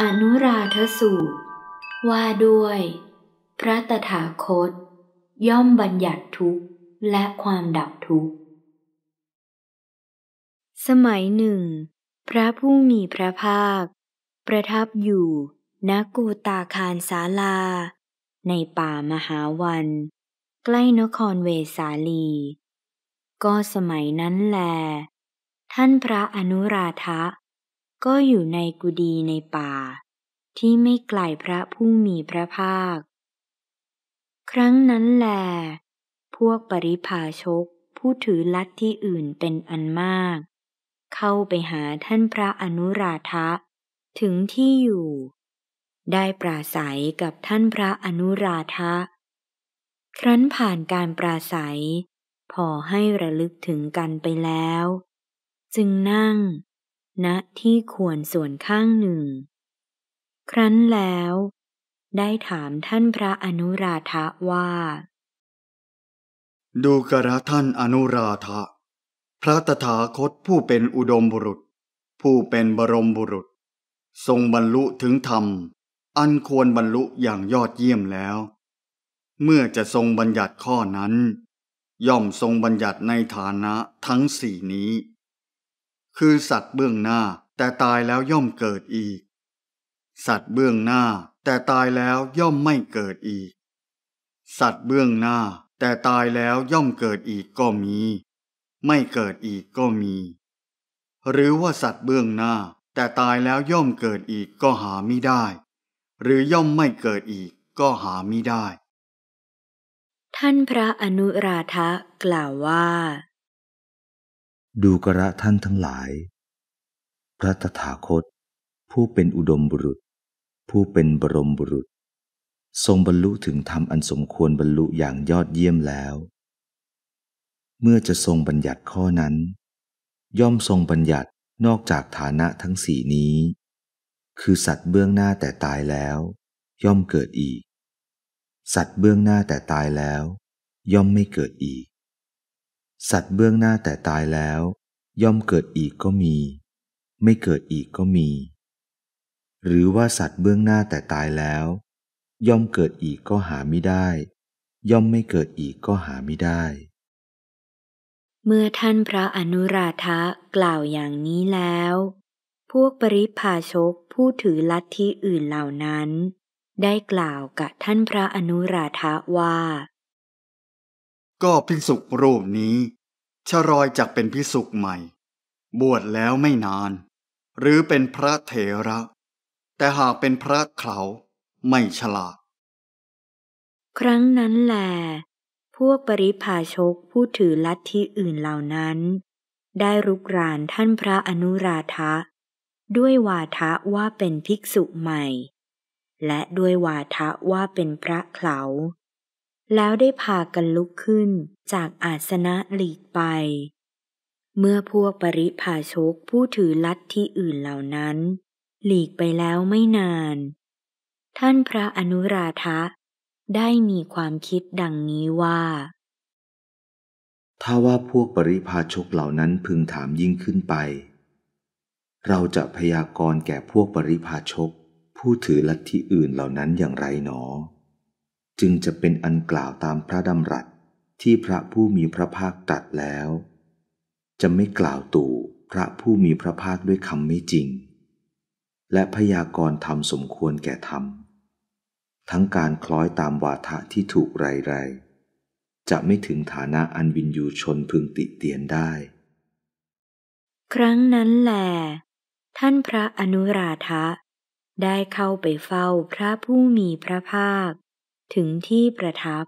อนุราทสูตรว่าด้วย พระตถาคต ย่อมบัญญัติทุกข์และความดับทุกข์ สมัยหนึ่ง พระผู้มีพระภาค ประทับอยู่ณกูตาคารสาลา ในป่ามหาวัน ใกล้นครเวสาลี ก็สมัยนั้นแล ท่านพระอนุราทะก็อยู่ในกุดีในป่า ที่ไม่ไกลพระผู้มีพระภาค ครั้งนั้นแล พวกปริภาชกผู้ถือลัทธิอื่นเป็นอันมาก เข้าไปหาท่านพระอนุราธะถึงที่อยู่ ได้ปราศัยกับท่านพระอนุราธะครั้นผ่านการปราศัย พอให้ระลึกถึงกันไปแล้ว จึงนั่งณที่ควรส่วนข้างหนึ่ง ครั้นแล้ว ได้ถามท่านพระอนุราธะว่า ดูกระท่านอนุราธะพระตถาคตผู้เป็นอุดมบุรุษ ผู้เป็นบรมบุรุษ ทรงบรรลุถึงธรรม อันควรบรรลุอย่างยอดเยี่ยมแล้ว เมื่อจะทรงบัญญัติข้อนั้น ย่อมทรงบัญญัติในฐานะทั้งสี่นี้คือสัตว์เบื้องหน้า แต่ตายแล้วย่อมเกิดอีก สัตว์เบื้องหน้า แต่ตายแล้วย่อมไม่เกิดอีก สัตว์เบื้องหน้า แต่ตายแล้วย่อมเกิดอีกก็มี ไม่เกิดอีกก็มี หรือว่าสัตว์เบื้องหน้า แต่ตายแล้วย่อมเกิดอีกก็หาไม่ได้ หรือย่อมไม่เกิดอีกก็หาไม่ได้ ท่านพระอนุราธะกล่าวว่าดูกระท่านทั้งหลาย พระตถาคต ผู้เป็นอุดมบุรุษ ผู้เป็นบรมบุรุษ ทรงบรรลุถึงธรรมอันสมควรบรรลุอย่างยอดเยี่ยมแล้ว เมื่อจะทรงบัญญัติข้อนั้น ย่อมทรงบัญญัตินอกจากฐานะทั้งสี่นี้ คือสัตว์เบื้องหน้าแต่ตายแล้ว ย่อมเกิดอีก สัตว์เบื้องหน้าแต่ตายแล้ว ย่อมไม่เกิดอีกสัตว์เบื้องหน้าแต่ตายแล้ว ย่อมเกิดอีกก็มี ไม่เกิดอีกก็มี หรือว่าสัตว์เบื้องหน้าแต่ตายแล้ว ย่อมเกิดอีกก็หาไม่ได้ ย่อมไม่เกิดอีกก็หาไม่ได้ เมื่อท่านพระอนุราธะกล่าวอย่างนี้แล้ว พวกปริพาชกผู้ถือลัทธิอื่นเหล่านั้น ได้กล่าวกับท่านพระอนุราธะว่าก็พิสุกรูปนี้ชรอยจักเป็นพิสุกใหม่ บวชแล้วไม่นาน หรือเป็นพระเถระ แต่หากเป็นพระเขาไม่ฉลาดครั้งนั้นแหลพวกปริพาชกผู้ถือลัทธิอื่นเหล่านั้น ได้รุกรานท่านพระอนุราธะด้วยวาทะว่าเป็นภิกษุใหม่ และด้วยวาทะว่าเป็นพระเขาแล้วได้พากันลุกขึ้นจากอาสนะหลีกไป เมื่อพวกปริพาชกผู้ถือลัทธิอื่นเหล่านั้น หลีกไปแล้วไม่นาน ท่านพระอนุราธะได้มีความคิดดังนี้ว่า ถ้าว่าพวกปริพาชกเหล่านั้นพึงถามยิ่งขึ้นไป เราจะพยากรณ์แก่พวกปริพาชก ผู้ถือลัทธิอื่นเหล่านั้นอย่างไรหนอจึงจะเป็นอันกล่าวตามพระดำรัสที่พระผู้มีพระภาคตรัสแล้ว จะไม่กล่าวตู่พระผู้มีพระภาคด้วยคำไม่จริง และพยากรณ์ธรรมสมควรแก่ธรรมทั้งการคล้อยตามวาทะที่ถูกไรไรจะไม่ถึงฐานะอันวินยูชนพึงติเตียนได้ ครั้งนั้นแหลท่านพระอนุราธะได้เข้าไปเฝ้าพระผู้มีพระภาคถึงที่ประทับ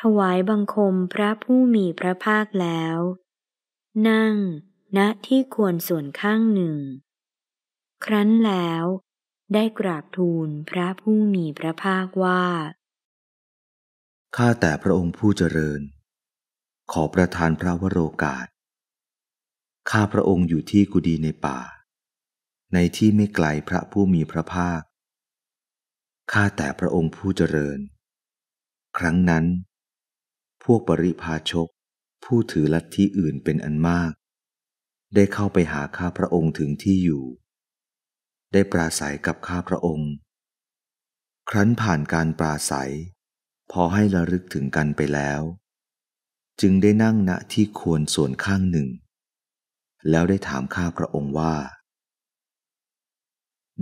ถวายบังคมพระผู้มีพระภาคแล้ว นั่งณนะที่ควรส่วนข้างหนึ่ง ครั้นแล้วได้กราบทูลพระผู้มีพระภาคว่าข้าแต่พระองค์ผู้เจริญ ขอประทานพระวโรกาสข้าพระองค์อยู่ที่กุดีในป่า ในที่ไม่ไกลพระผู้มีพระภาคข้าแต่พระองค์ผู้เจริญ ครั้งนั้น พวกปริพาชกผู้ถือลัทธิอื่นเป็นอันมาก ได้เข้าไปหาข้าพระองค์ถึงที่อยู่ ได้ปราศัยกับข้าพระองค์ ครั้นผ่านการปราศัย พอให้ระลึกถึงกันไปแล้ว จึงได้นั่งณที่ควรส่วนข้างหนึ่ง แล้วได้ถามข้าพระองค์ว่า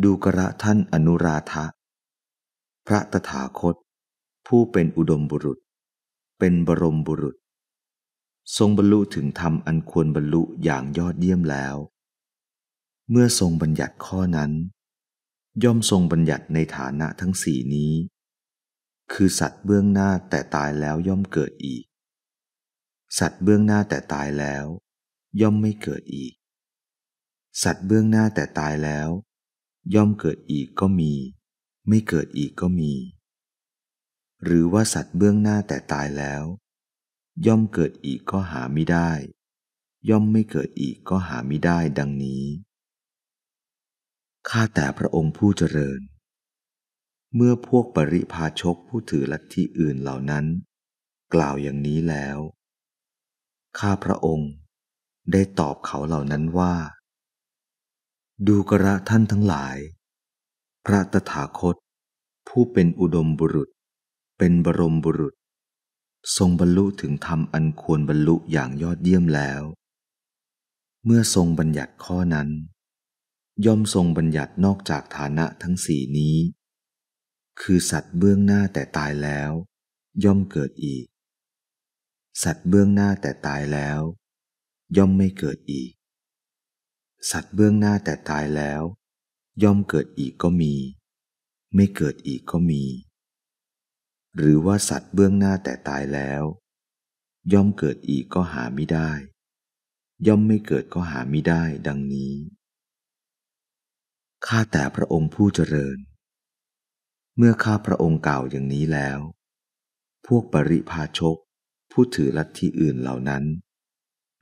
ดูกระท่านอนุราธะพระตถาคต ผู้เป็นอุดมบุรุษ เป็นบรมบุรุษ ทรงบรรลุถึงธรรมอันควรบรรลุอย่างยอดเยี่ยมแล้ว เมื่อทรงบัญญัติข้อนั้น ย่อมทรงบัญญัติในฐานะทั้งสี่นี้ คือสัตว์เบื้องหน้าแต่ตายแล้วย่อมเกิดอีก สัตว์เบื้องหน้าแต่ตายแล้ว ย่อมไม่เกิดอีก สัตว์เบื้องหน้าแต่ตายแล้ว ย่อมเกิดอีกก็มีไม่เกิดอีกก็มี หรือว่าสัตว์เบื้องหน้าแต่ตายแล้ว ย่อมเกิดอีกก็หาไม่ได้ ย่อมไม่เกิดอีกก็หาไม่ได้ดังนี้ ข้าแต่พระองค์ผู้เจริญ เมื่อพวกปริพาชกผู้ถือลัทธิอื่นเหล่านั้น กล่าวอย่างนี้แล้ว ข้าพระองค์ได้ตอบเขาเหล่านั้นว่า ดูกระท่านทั้งหลายพระตถาคต ผู้เป็นอุดมบุรุษเป็นบรมบุรุษ ทรงบรรลุถึงธรรมอันควรบรรลุอย่างยอดเยี่ยมแล้ว เมื่อทรงบัญญัติข้อนั้น ย่อมทรงบัญญัตินอกจากฐานะทั้งสี่นี้ คือสัตว์เบื้องหน้าแต่ตายแล้ว ย่อมเกิดอีก สัตว์เบื้องหน้าแต่ตายแล้ว ย่อมไม่เกิดอีก สัตว์เบื้องหน้าแต่ตายแล้วย่อมเกิดอีกก็มี ไม่เกิดอีกก็มี หรือว่าสัตว์เบื้องหน้าแต่ตายแล้ว ย่อมเกิดอีกก็หาไม่ได้ ย่อมไม่เกิดก็หาไม่ได้ดังนี้ ข้าแต่พระองค์ผู้เจริญ เมื่อข้าพระองค์กล่าวอย่างนี้แล้ว พวกปริพาชกผู้ถือลัทธิอื่นเหล่านั้น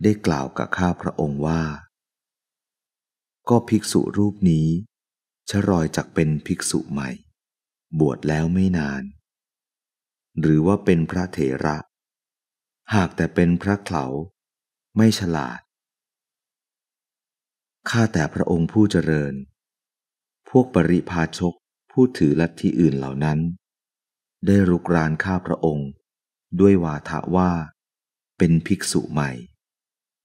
ได้กล่าวกับข้าพระองค์ว่า ก็ภิกษุรูปนี้ชรอยจักเป็นภิกษุใหม่ บวชแล้วไม่นาน หรือว่าเป็นพระเถระ หากแต่เป็นพระเขาไม่ฉลาด ข้าแต่พระองค์ผู้เจริญ พวกปริพาชกผู้ถือลัทธิอื่นเหล่านั้น ได้รุกรานข้าพระองค์ด้วยวาทะว่า เป็นภิกษุใหม่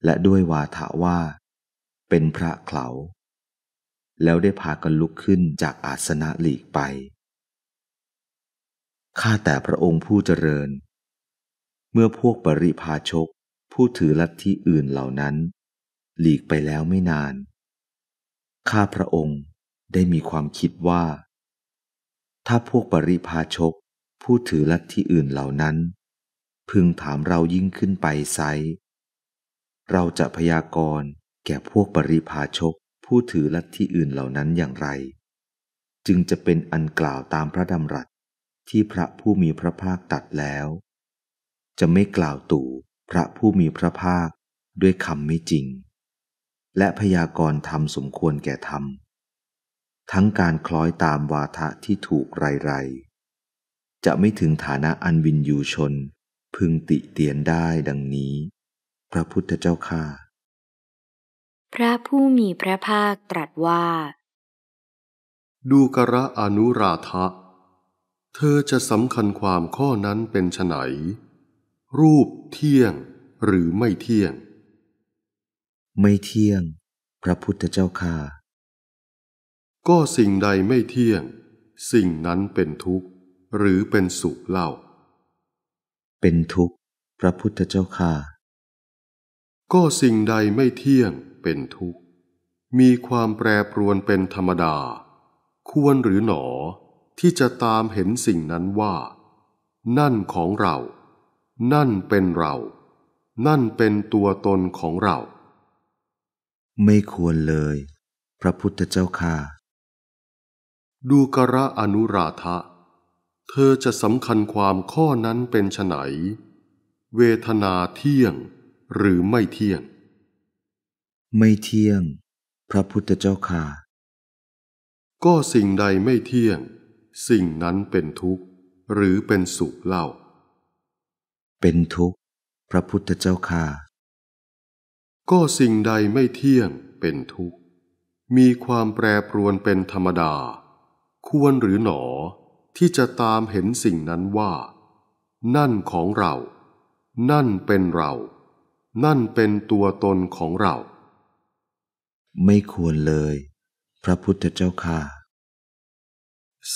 และด้วยวาทะว่า เป็นพระเข่าแล้วได้พากันลุกขึ้นจากอาสนะหลีกไป ข้าแต่พระองค์ผู้เจริญ เมื่อพวกปริพาชก ผู้ถือลัทธิอื่นเหล่านั้น หลีกไปแล้วไม่นาน ข้าพระองค์ได้มีความคิดว่า ถ้าพวกปริพาชก ผู้ถือลัทธิอื่นเหล่านั้น พึงถามเรายิ่งขึ้นไปไซ เราจะพยากรณ์แก่พวกปริพาชกผู้ถือลัทธิอื่นเหล่านั้นอย่างไร จึงจะเป็นอันกล่าวตามพระดำรัสที่พระผู้มีพระภาคตัดแล้ว จะไม่กล่าวตู่พระผู้มีพระภาคด้วยคำไม่จริง และพยากรณ์ธรรมสมควรแก่ธรรมทั้งการคล้อยตามวาทะที่ถูกไรๆ จะไม่ถึงฐานะอันวินยูชนพึงติเตียนได้ดังนี้ พระพุทธเจ้าข้าพระผู้มีพระภาคตรัสว่า ดูกระอนุราทะเธอจะสำคัญความข้อนั้นเป็นไหนรูปเที่ยงหรือไม่เที่ยง ไม่เที่ยง พระพุทธเจ้าค่ะก็สิ่งใดไม่เที่ยง สิ่งนั้นเป็นทุกข์หรือเป็นสุขเล่า เป็นทุกข์พระพุทธเจ้าค่ะก็สิ่งใดไม่เที่ยงเป็นทุกข์มีความแปรปรวนเป็นธรรมดา ควรหรือหนอที่จะตามเห็นสิ่งนั้นว่า นั่นของเรา นั่นเป็นเรา นั่นเป็นตัวตนของเรา ไม่ควรเลย พระพุทธเจ้าค่ะดูกระอนุราทะ เธอจะสำคัญความข้อนั้นเป็นไฉน เวทนาเที่ยงหรือไม่เที่ยงไม่เที่ยง พระพุทธเจ้าค่ะก็สิ่งใดไม่เที่ยง สิ่งนั้นเป็นทุกข์หรือเป็นสุขเล่า เป็นทุกข์พระพุทธเจ้าค่ะก็สิ่งใดไม่เที่ยงเป็นทุกข์ มีความแปรปรวนเป็นธรรมดา ควรหรือหนอที่จะตามเห็นสิ่งนั้นว่า นั่นของเรานั่นเป็นเรา นั่นเป็นตัวตนของเราไม่ควรเลย พระพุทธเจ้าค่ะ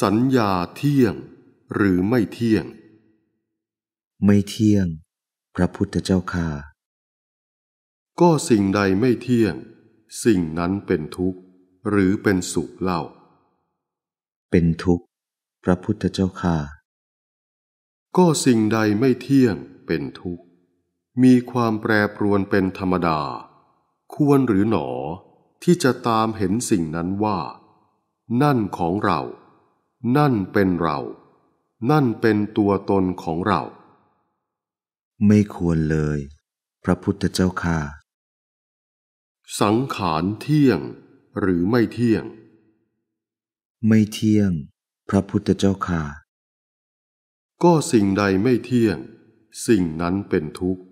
สัญญาเที่ยงหรือไม่เที่ยง ไม่เที่ยง พระพุทธเจ้าค่ะก็สิ่งใดไม่เที่ยง สิ่งนั้นเป็นทุกข์หรือเป็นสุขเล่า เป็นทุกข์ พระพุทธเจ้าค่ะก็สิ่งใดไม่เที่ยงเป็นทุกข์ มีความแปรปรวนเป็นธรรมดา ควรหรือหนอที่จะตามเห็นสิ่งนั้นว่านั่นของเรา นั่นเป็นเรา นั่นเป็นตัวตนของเรา ไม่ควรเลย พระพุทธเจ้าค่ะ สังขารเที่ยงหรือไม่เที่ยง ไม่เที่ยง พระพุทธเจ้าค่ะก็สิ่งใดไม่เที่ยง สิ่งนั้นเป็นทุกข์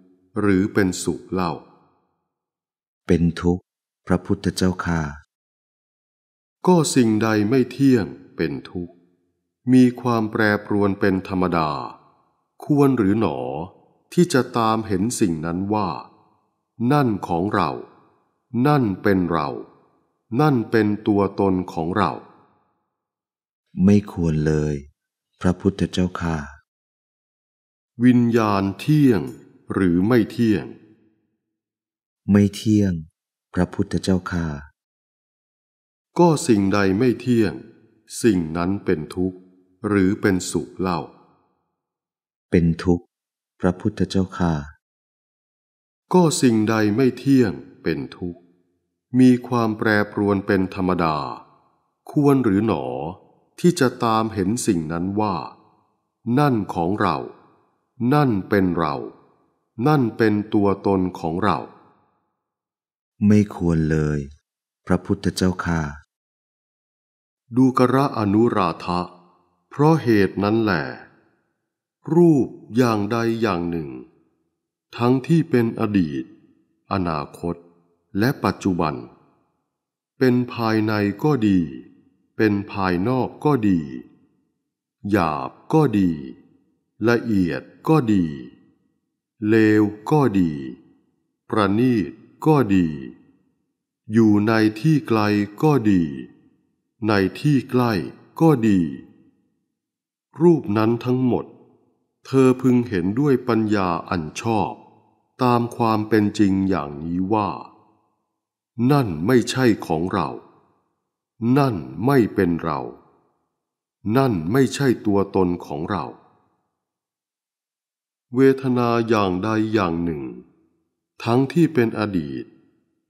หรือเป็นสุขเล่า เป็นทุกข์พระพุทธเจ้าค่าก็สิ่งใดไม่เที่ยงเป็นทุกข์ มีความแปรปรวนเป็นธรรมดา ควรหรือหนอที่จะตามเห็นสิ่งนั้นว่า นั่นของเรา นั่นเป็นเรา นั่นเป็นตัวตนของเรา ไม่ควรเลย พระพุทธเจ้าค่าวิญญาณเที่ยงหรือไม่เที่ยง ไม่เที่ยงพระพุทธเจ้าค่ะก็สิ่งใดไม่เที่ยง สิ่งนั้นเป็นทุกข์หรือเป็นสุขเล่า เป็นทุกข์ พระพุทธเจ้าค่ะก็สิ่งใดไม่เที่ยงเป็นทุกข์ มีความแปรปรวนเป็นธรรมดา ควรหรือหนอที่จะตามเห็นสิ่งนั้นว่า นั่นของเรา นั่นเป็นเรา นั่นเป็นตัวตนของเราไม่ควรเลย พระพุทธเจ้าค่ะดูกระอนุราทะเพราะเหตุนั้นแหละรูปอย่างใดอย่างหนึ่ง ทั้งที่เป็นอดีต อนาคตและปัจจุบัน เป็นภายในก็ดี เป็นภายนอกก็ดี หยาบก็ดี ละเอียดก็ดี เลวก็ดี ประณีตก็ดี อยู่ในที่ไกลก็ดี ในที่ใกล้ ก็ดี รูปนั้นทั้งหมด เธอพึงเห็นด้วยปัญญาอันชอบ ตามความเป็นจริงอย่างนี้ว่า นั่นไม่ใช่ของเรา นั่นไม่เป็นเรา นั่นไม่ใช่ตัวตนของเรา เวทนาอย่างใดอย่างหนึ่งทั้งที่เป็นอดีต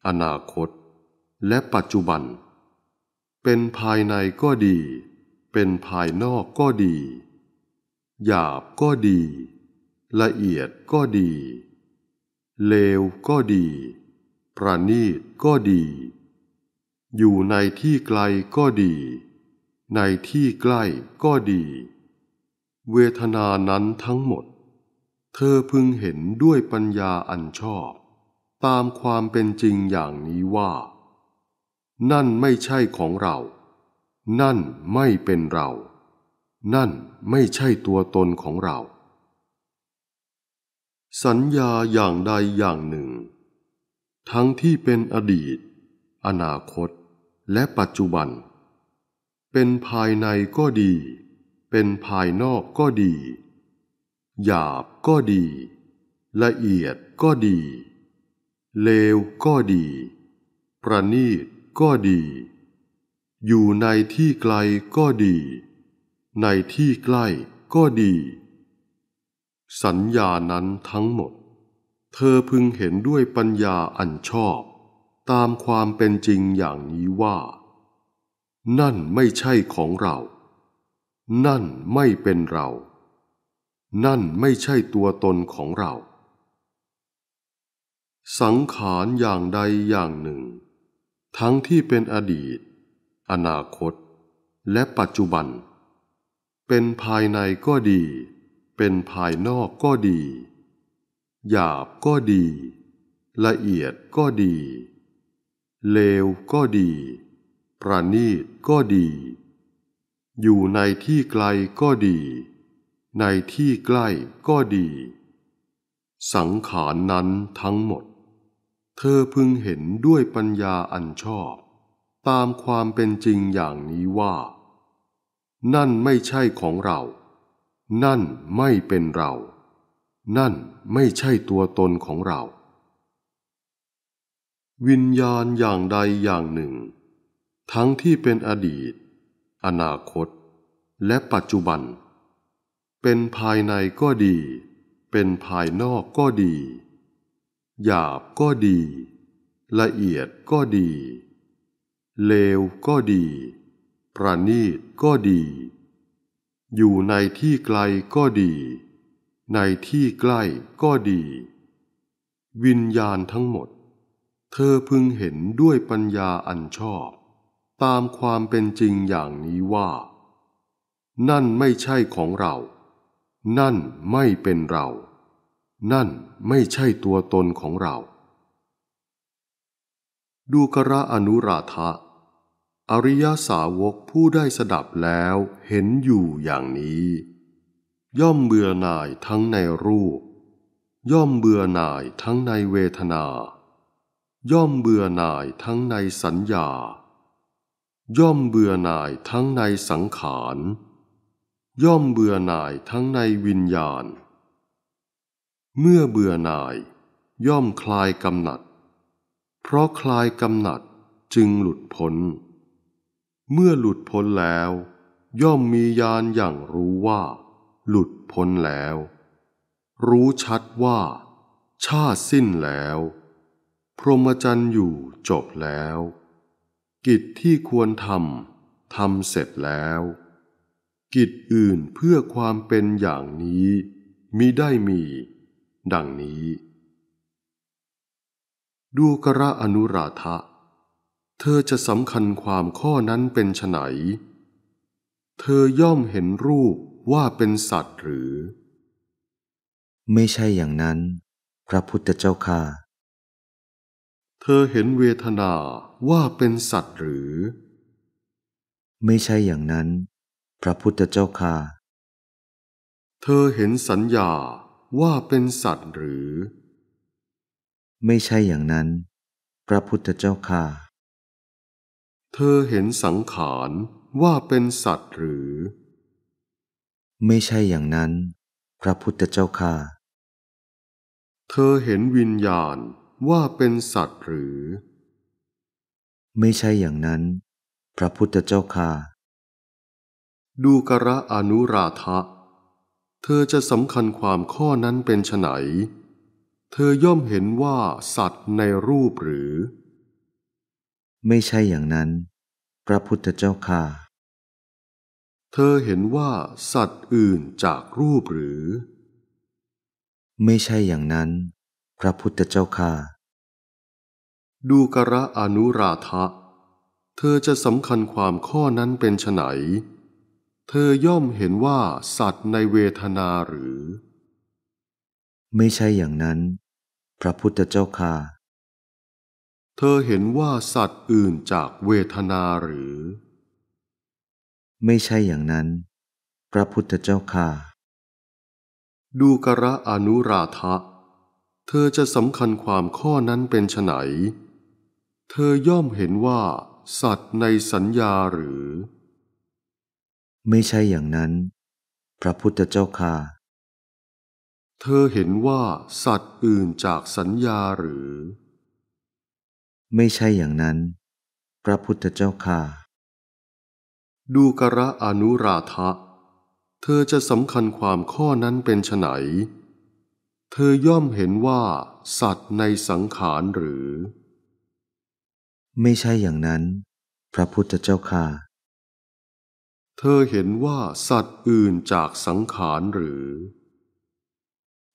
อนาคต และปัจจุบัน เป็นภายในก็ดี เป็นภายนอกก็ดี หยาบก็ดี ละเอียดก็ดี เลวก็ดี ประณีตก็ดี อยู่ในที่ไกลก็ดี ในที่ใกล้ก็ดี เวทนานั้นทั้งหมด เธอพึงเห็นด้วยปัญญาอันชอบตามความเป็นจริงอย่างนี้ว่า นั่นไม่ใช่ของเรา นั่นไม่เป็นเรา นั่นไม่ใช่ตัวตนของเรา สัญญาอย่างใดอย่างหนึ่ง ทั้งที่เป็นอดีต อนาคต และปัจจุบัน เป็นภายในก็ดี เป็นภายนอกก็ดี หยาบก็ดี ละเอียดก็ดีเลวก็ดี ประนีตก็ดี อยู่ในที่ไกลก็ดี ในที่ใกล้ก็ดี สัญญานั้นทั้งหมด เธอพึงเห็นด้วยปัญญาอันชอบ ตามความเป็นจริงอย่างนี้ว่า นั่นไม่ใช่ของเรา นั่นไม่เป็นเรา นั่นไม่ใช่ตัวตนของเราสังขารอย่างใดอย่างหนึ่ง ทั้งที่เป็นอดีต อนาคต และปัจจุบัน เป็นภายในก็ดี เป็นภายนอกก็ดี หยาบก็ดี ละเอียดก็ดี เลวก็ดี ประณีตก็ดี อยู่ในที่ไกลก็ดี ในที่ใกล้ก็ดี สังขารนนั้นทั้งหมดเธอพึงเห็นด้วยปัญญาอันชอบ ตามความเป็นจริงอย่างนี้ว่า นั่นไม่ใช่ของเรา นั่นไม่เป็นเรา นั่นไม่ใช่ตัวตนของเรา วิญญาณอย่างใดอย่างหนึ่ง ทั้งที่เป็นอดีต อนาคต และปัจจุบัน เป็นภายในก็ดี เป็นภายนอกก็ดีหยาบก็ดี ละเอียดก็ดี เลวก็ดี ประณีตก็ดี อยู่ในที่ไกลก็ดี ในที่ใกล้ก็ดี วิญญาณทั้งหมด เธอพึงเห็นด้วยปัญญาอันชอบ ตามความเป็นจริงอย่างนี้ว่า นั่นไม่ใช่ของเรา นั่นไม่เป็นเรานั่นไม่ใช่ตัวตนของเรา ดูกระอนุราธะอริยสาวกผู้ได้สดับแล้วเห็นอยู่อย่างนี้ ย่อมเบื่อหน่ายทั้งในรูป ย่อมเบื่อหน่ายทั้งในเวทนา ย่อมเบื่อหน่ายทั้งในสัญญา ย่อมเบื่อหน่ายทั้งในสังขาร ย่อมเบื่อหน่ายทั้งในวิญญาณเมื่อเบื่อหน่าย ย่อมคลายกำหนัด เพราะคลายกำหนัดจึงหลุดพ้น เมื่อหลุดพ้นแล้ว ย่อมมีญาณอย่างรู้ว่า หลุดพ้นแล้ว รู้ชัดว่า ชาติสิ้นแล้วพรหมจรรย์อยู่จบแล้ว กิจที่ควรทำทำเสร็จแล้ว กิจอื่นเพื่อความเป็นอย่างนี้มิได้มีดังนี้ ดูกระอนุราธะเธอจะสำคัญความข้อนั้นเป็นไฉนเธอย่อมเห็นรูปว่าเป็นสัตว์หรือ ไม่ใช่อย่างนั้น พระพุทธเจ้าค่ะเธอเห็นเวทนาว่าเป็นสัตว์หรือ ไม่ใช่อย่างนั้น พระพุทธเจ้าค่ะเธอเห็นสัญญาว่าเป็นสัตว์หรือ ไม่ใช่อย่างนั้นพระพุทธเจ้าค่ะเธอเห็นสังขารว่าเป็นสัตว์หรือ ไม่ใช่อย่างนั้น พระพุทธเจ้าค่ะเธอเห็นวิญญาณว่าเป็นสัตว์หรือ ไม่ใช่อย่างนั้นพระพุทธเจ้าค่ะ ดูกระอนุราธะเธอจะสำคัญความข้อนั้นเป็นไฉนเธอย่อมเห็นว่าสัตว์ในรูปหรือ ไม่ใช่อย่างนั้น พระพุทธเจ้าค่ะเธอเห็นว่าสัตว์อื่นจากรูปหรือ ไม่ใช่อย่างนั้น พระพุทธเจ้าค่ะดูกระอนุราทะเธอจะสำคัญความข้อนั้นเป็นไฉนเธอย่อมเห็นว่าสัตว์ในเวทนาหรือ ไม่ใช่อย่างนั้น พระพุทธเจ้าค่ะเธอเห็นว่าสัตว์อื่นจากเวทนาหรือ ไม่ใช่อย่างนั้น พระพุทธเจ้าค่ะดูกระอนุราทะเธอจะสำคัญความข้อนั้นเป็นไนเธอย่อมเห็นว่าสัตว์ในสัญญาหรือไม่ใช่อย่างนั้น พระพุทธเจ้าค่ะเธอเห็นว่าสัตว์อื่นจากสัญญาหรือ ไม่ใช่อย่างนั้น พระพุทธเจ้าค่ะดูกระอนุราทะเธอจะสำคัญความข้อนั้นเป็นไฉนเธอย่อมเห็นว่าสัตว์ในสังขารหรือ ไม่ใช่อย่างนั้น พระพุทธเจ้าค่ะเธอเห็นว่าสัตว์อื่นจากสังขารหรือ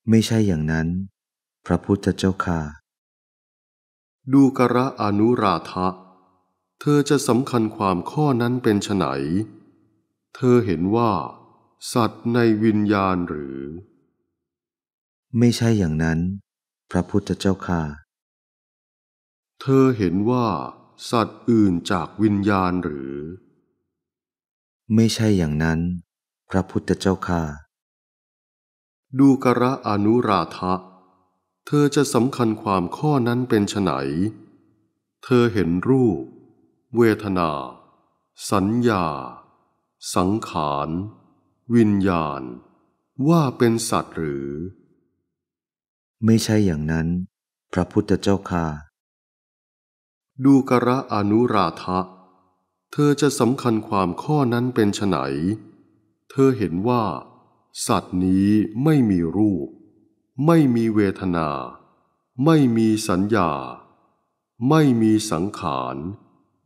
ไม่ใช่อย่างนั้น พระพุทธเจ้าค่ะดูกระอนุราทะเธอจะสำคัญความข้อนั้นเป็นไฉนเธอเห็นว่าสัตว์ในวิญญาณหรือ ไม่ใช่อย่างนั้น พระพุทธเจ้าค่ะเธอเห็นว่าสัตว์อื่นจากวิญญาณหรือไม่ใช่อย่างนั้น พระพุทธเจ้าค่ะดูกระอนุราทะเธอจะสำคัญความข้อนั้นเป็นไฉนเธอเห็นรูป เวทนา สัญญา สังขาร วิญญาณ ว่าเป็นสัตว์หรือ ไม่ใช่อย่างนั้น พระพุทธเจ้าค่ะดูกระอนุราทะเเธอจะสำคัญความข้อนั้นเป็นไฉนเธอเห็นว่า สัตว์นี้ไม่มีรูป ไม่มีเวทนา ไม่มีสัญญา ไม่มีสังขาร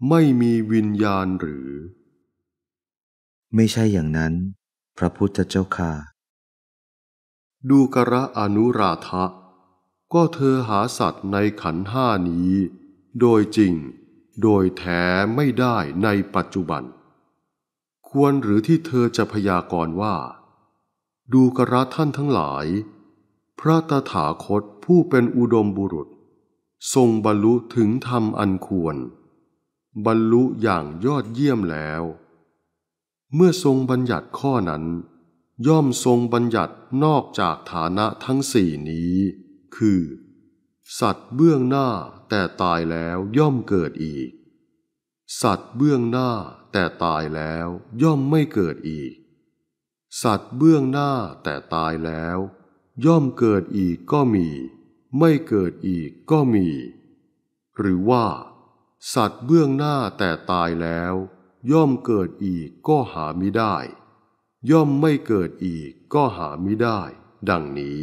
ไม่มีวิญญาณหรือ ไม่ใช่อย่างนั้น พระพุทธเจ้าค่ะดูกระอนุราทะ ก็เธอหาสัตว์ในขันห้านี้โดยจริงโดยแท้ไม่ได้ในปัจจุบัน ควรหรือที่เธอจะพยากรณ์ว่า ดูกระท่านทั้งหลาย พระตถาคตผู้เป็นอุดมบุรุษ ทรงบรรลุถึงธรรมอันควร บรรลุอย่างยอดเยี่ยมแล้ว เมื่อทรงบัญญัติข้อนั้น ย่อมทรงบัญญัตินอกจากฐานะทั้งสี่นี้ คือสัตว์เบื้องหน้าแต่ตายแล้วย่อมเกิดอีก สัตว์เบื้องหน้าแต่ตายแล้ว ย่อมไม่เกิดอีก สัตว์เบื้องหน้าแต่ตายแล้ว ย่อมเกิดอีกก็มี ไม่เกิดอีกก็มี หรือว่า สัตว์เบื้องหน้าแต่ตายแล้ว ย่อมเกิดอีกก็หาไม่ได้ ย่อมไม่เกิดอีกก็หาไม่ได้ ดังนี้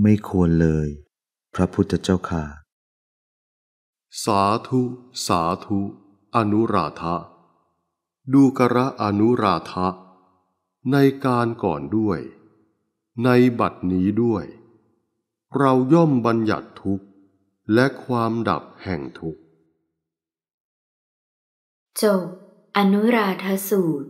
ไม่ควรเลยพระพุทธเจ้าค่ะสาธุ สาธุ อนุราธะ ดูกระอนุราธะ ในการก่อนด้วย ในบัดนี้ด้วย เราย่อมบัญญัติทุกข์และความดับแห่งทุกข์จบอนุราธสูตร